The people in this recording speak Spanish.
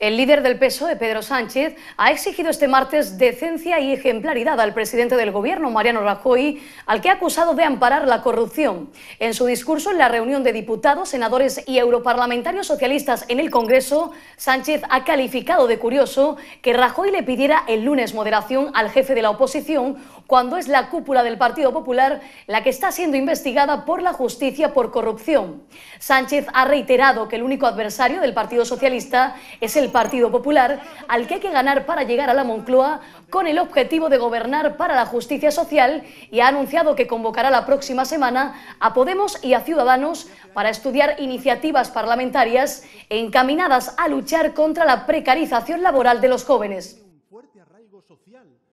El líder del PSOE, Pedro Sánchez, ha exigido este martes decencia y ejemplaridad al presidente del Gobierno, Mariano Rajoy, al que ha acusado de amparar la corrupción. En su discurso en la reunión de diputados, senadores y europarlamentarios socialistas en el Congreso, Sánchez ha calificado de curioso que Rajoy le pidiera el lunes moderación al jefe de la oposición, cuando es la cúpula del Partido Popular la que está siendo investigada por la justicia por corrupción. Sánchez ha reiterado que el único adversario del Partido Socialista es el Partido Popular, al que hay que ganar para llegar a la Moncloa con el objetivo de gobernar para la justicia social y ha anunciado que convocará la próxima semana a Podemos y a Ciudadanos para estudiar iniciativas parlamentarias encaminadas a luchar contra la precarización laboral de los jóvenes.